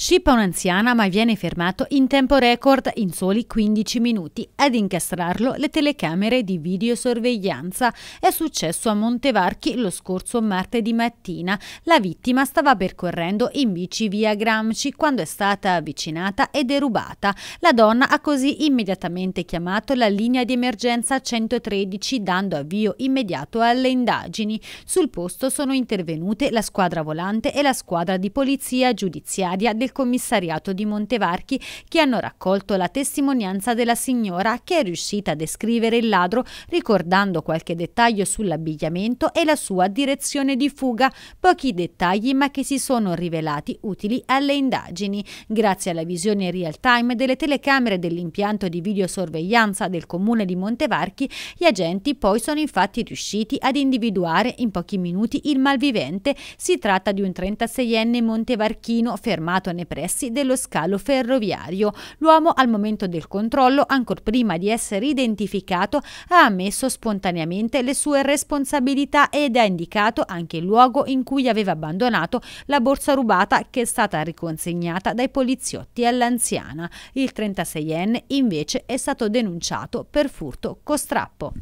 Scippa un'anziana ma viene fermato in tempo record in soli 15 minuti. Ad incastrarlo le telecamere di videosorveglianza. È successo a Montevarchi lo scorso martedì mattina. La vittima stava percorrendo in bici via Gramsci quando è stata avvicinata e derubata. La donna ha così immediatamente chiamato la linea di emergenza 113 dando avvio immediato alle indagini. Sul posto sono intervenute la squadra volante e la squadra di polizia giudiziaria del del commissariato di Montevarchi che hanno raccolto la testimonianza della signora che è riuscita a descrivere il ladro ricordando qualche dettaglio sull'abbigliamento e la sua direzione di fuga, pochi dettagli ma che si sono rivelati utili alle indagini. Grazie alla visione real time delle telecamere dell'impianto di videosorveglianza del comune di Montevarchi, gli agenti poi sono infatti riusciti ad individuare in pochi minuti il malvivente. Si tratta di un 36enne montevarchino fermato arrestato nei pressi dello scalo ferroviario. L'uomo al momento del controllo, ancor prima di essere identificato, ha ammesso spontaneamente le sue responsabilità ed ha indicato anche il luogo in cui aveva abbandonato la borsa rubata che è stata riconsegnata dai poliziotti all'anziana. Il 36enne invece è stato denunciato per furto con strappo.